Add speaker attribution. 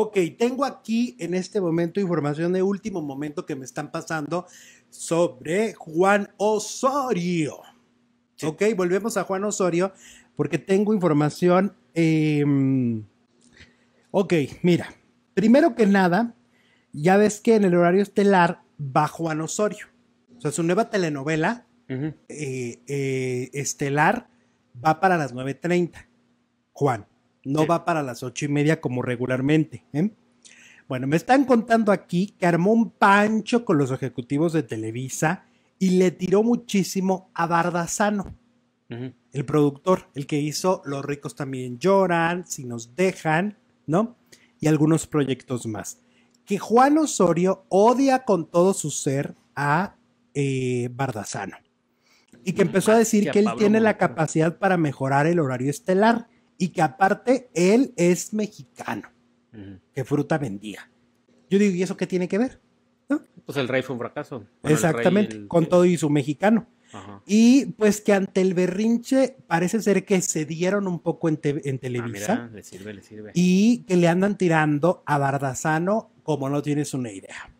Speaker 1: ok, tengo aquí en este momento información de último momento que me están pasando sobre Juan Osorio. Ok, volvemos a Juan Osorio porque tengo información. Em, ok, mira, primero que nada, ya ves que en el horario estelar va Juan Osorio. O sea, su nueva telenovela eh, eh, estelar va para las 9.30. Juan. No va para las ocho y media como regularmente. ¿eh? Bueno, me están contando aquí que armó un pancho con los ejecutivos de Televisa y le tiró muchísimo a Bardazano, el productor, el que hizo Los ricos también lloran, si nos dejan, ¿no? Y algunos proyectos más. Que Juan Osorio odia con todo su ser a eh, Bardazano y que empezó a ah, decir que él tiene la capacidad para mejorar el horario estelar y que aparte él es mexicano, que fruta vendía. Yo digo, ¿y eso qué tiene que ver?
Speaker 2: Pues el rey fue un fracaso. Exactamente, con
Speaker 1: todo y su mexicano. Y pues que ante el berrinche parece ser que se dieron un poco en, Televisa. Ah, le sirve, le sirve. Y que le andan tirando a Bardazano como no tienes una idea.